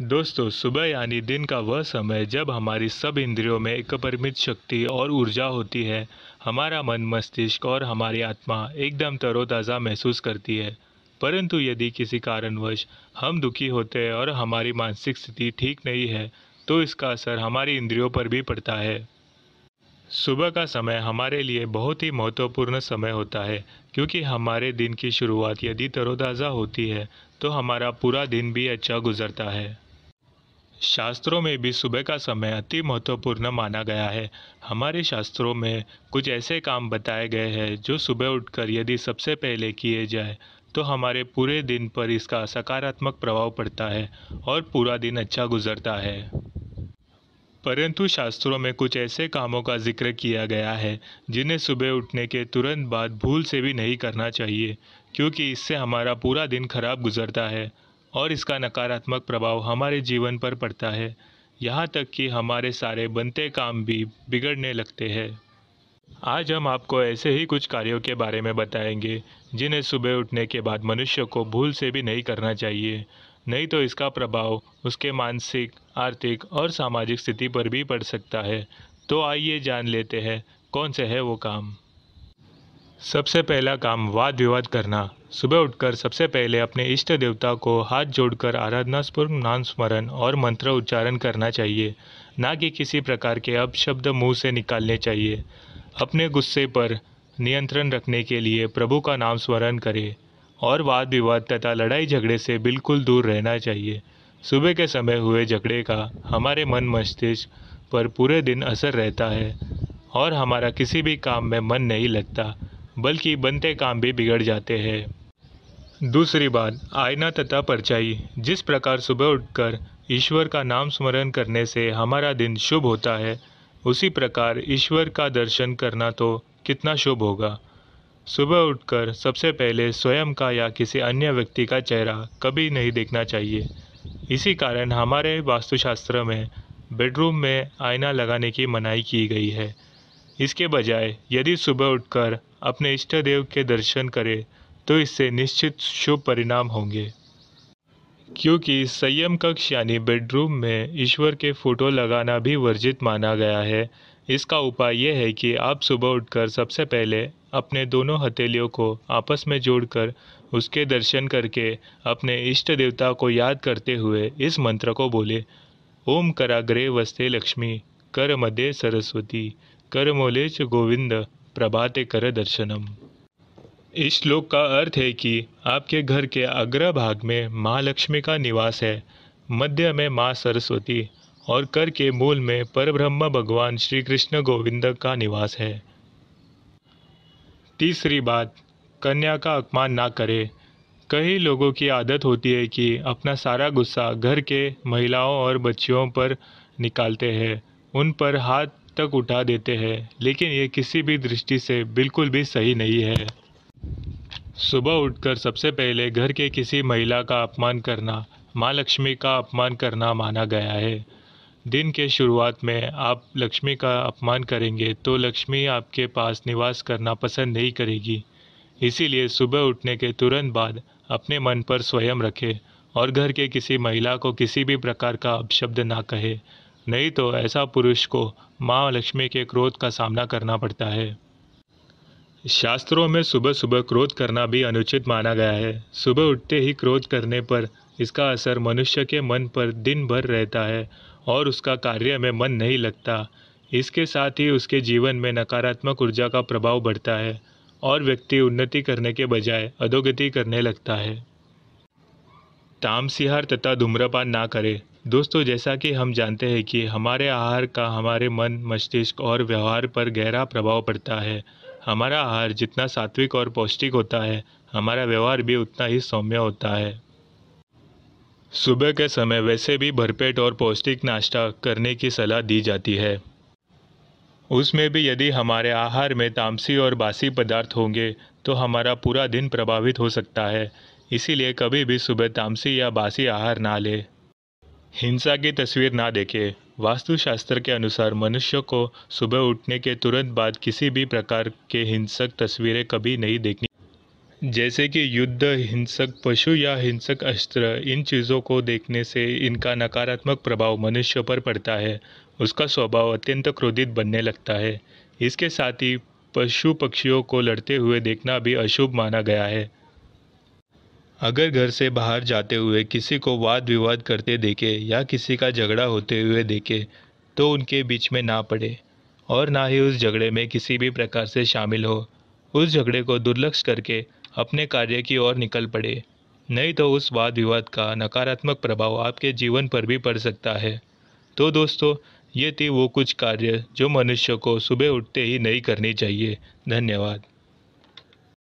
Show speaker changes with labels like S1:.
S1: दोस्तों सुबह यानी दिन का वह समय जब हमारी सब इंद्रियों में एक परिमित शक्ति और ऊर्जा होती है हमारा मन मस्तिष्क और हमारी आत्मा एकदम तरोताज़ा महसूस करती है परंतु यदि किसी कारणवश हम दुखी होते हैं और हमारी मानसिक स्थिति ठीक नहीं है तो इसका असर हमारी इंद्रियों पर भी पड़ता है सुबह का समय हमारे लिए बहुत ही महत्वपूर्ण समय होता है क्योंकि हमारे दिन की शुरुआत यदि तरोताज़ा होती है तो हमारा पूरा दिन भी अच्छा गुजरता है शास्त्रों में भी सुबह का समय अति महत्वपूर्ण माना गया है हमारे शास्त्रों में कुछ ऐसे काम बताए गए हैं जो सुबह उठकर यदि सबसे पहले किए जाए तो हमारे पूरे दिन पर इसका सकारात्मक प्रभाव पड़ता है और पूरा दिन अच्छा गुजरता है परंतु शास्त्रों में कुछ ऐसे कामों का जिक्र किया गया है जिन्हें सुबह उठने के तुरंत बाद भूल से भी नहीं करना चाहिए क्योंकि इससे हमारा पूरा दिन खराब गुजरता है और इसका नकारात्मक प्रभाव हमारे जीवन पर पड़ता है यहाँ तक कि हमारे सारे बनते काम भी बिगड़ने लगते हैं आज हम आपको ऐसे ही कुछ कार्यों के बारे में बताएंगे जिन्हें सुबह उठने के बाद मनुष्य को भूल से भी नहीं करना चाहिए नहीं तो इसका प्रभाव उसके मानसिक आर्थिक और सामाजिक स्थिति पर भी पड़ सकता है तो आइए जान लेते हैं कौन से है वो काम सबसे पहला काम वाद विवाद करना सुबह उठकर सबसे पहले अपने इष्ट देवता को हाथ जोड़कर आराधनास्पूर्ण नाम स्मरण और मंत्र उच्चारण करना चाहिए ना कि किसी प्रकार के अपशब्द मुंह से निकालने चाहिए अपने गुस्से पर नियंत्रण रखने के लिए प्रभु का नाम स्मरण करें और वाद विवाद तथा लड़ाई झगड़े से बिल्कुल दूर रहना चाहिए सुबह के समय हुए झगड़े का हमारे मन मस्तिष्क पर पूरे दिन असर रहता है और हमारा किसी भी काम में मन नहीं लगता बल्कि बनते काम भी बिगड़ जाते हैं दूसरी बात आयना तथा परचाई जिस प्रकार सुबह उठकर ईश्वर का नाम स्मरण करने से हमारा दिन शुभ होता है उसी प्रकार ईश्वर का दर्शन करना तो कितना शुभ होगा सुबह उठकर सबसे पहले स्वयं का या किसी अन्य व्यक्ति का चेहरा कभी नहीं देखना चाहिए इसी कारण हमारे वास्तुशास्त्र में बेडरूम में आईना लगाने की मनाही की गई है इसके बजाय यदि सुबह उठकर अपने इष्ट देव के दर्शन करें तो इससे निश्चित शुभ परिणाम होंगे क्योंकि संयम कक्ष यानी बेडरूम में ईश्वर के फोटो लगाना भी वर्जित माना गया है इसका उपाय यह है कि आप सुबह उठकर सबसे पहले अपने दोनों हथेलियों को आपस में जोड़कर उसके दर्शन करके अपने इष्ट देवता को याद करते हुए इस मंत्र को बोले ओम कराग्रे वस्ते लक्ष्मी कर मदे सरस्वती कर मोले च गोविंद प्रभाते कर दर्शनम इस श्लोक का अर्थ है कि आपके घर के भाग में माँ लक्ष्मी का निवास है मध्य में माँ सरस्वती और कर के मूल में परब्रह्म भगवान श्री कृष्ण गोविंद का निवास है तीसरी बात कन्या का अपमान ना करें कई लोगों की आदत होती है कि अपना सारा गुस्सा घर के महिलाओं और बच्चियों पर निकालते हैं उन पर हाथ तक उठा देते हैं लेकिन ये किसी भी दृष्टि से बिल्कुल भी सही नहीं है सुबह उठकर सबसे पहले घर के किसी महिला का अपमान करना माँ लक्ष्मी का अपमान करना माना गया है दिन के शुरुआत में आप लक्ष्मी का अपमान करेंगे तो लक्ष्मी आपके पास निवास करना पसंद नहीं करेगी इसीलिए सुबह उठने के तुरंत बाद अपने मन पर स्वयं रखें और घर के किसी महिला को किसी भी प्रकार का अपशब्द ना कहे नहीं तो ऐसा पुरुष को माँ लक्ष्मी के क्रोध का सामना करना पड़ता है शास्त्रों में सुबह सुबह क्रोध करना भी अनुचित माना गया है सुबह उठते ही क्रोध करने पर इसका असर मनुष्य के मन पर दिन भर रहता है और उसका कार्य में मन नहीं लगता इसके साथ ही उसके जीवन में नकारात्मक ऊर्जा का प्रभाव बढ़ता है और व्यक्ति उन्नति करने के बजाय अधोगति करने लगता है तामसिहार तथा धूम्रपान ना करें दोस्तों जैसा कि हम जानते हैं कि हमारे आहार का हमारे मन मस्तिष्क और व्यवहार पर गहरा प्रभाव पड़ता है हमारा आहार जितना सात्विक और पौष्टिक होता है हमारा व्यवहार भी उतना ही सौम्य होता है सुबह के समय वैसे भी भरपेट और पौष्टिक नाश्ता करने की सलाह दी जाती है उसमें भी यदि हमारे आहार में तामसी और बासी पदार्थ होंगे तो हमारा पूरा दिन प्रभावित हो सकता है इसीलिए कभी भी सुबह तामसी या बासी आहार ना ले हिंसा की तस्वीर ना देखें वास्तुशास्त्र के अनुसार मनुष्य को सुबह उठने के तुरंत बाद किसी भी प्रकार के हिंसक तस्वीरें कभी नहीं देखनी जैसे कि युद्ध हिंसक पशु या हिंसक अस्त्र इन चीज़ों को देखने से इनका नकारात्मक प्रभाव मनुष्य पर पड़ता है उसका स्वभाव अत्यंत क्रोधित बनने लगता है इसके साथ ही पशु पक्षियों को लड़ते हुए देखना भी अशुभ माना गया है अगर घर से बाहर जाते हुए किसी को वाद विवाद करते देखे या किसी का झगड़ा होते हुए देखे तो उनके बीच में ना पड़े और ना ही उस झगड़े में किसी भी प्रकार से शामिल हो उस झगड़े को दुर्लक्ष करके अपने कार्य की ओर निकल पड़े नहीं तो उस वाद विवाद का नकारात्मक प्रभाव आपके जीवन पर भी पड़ सकता है तो दोस्तों ये थी वो कुछ कार्य जो मनुष्य को सुबह उठते ही नहीं करनी चाहिए धन्यवाद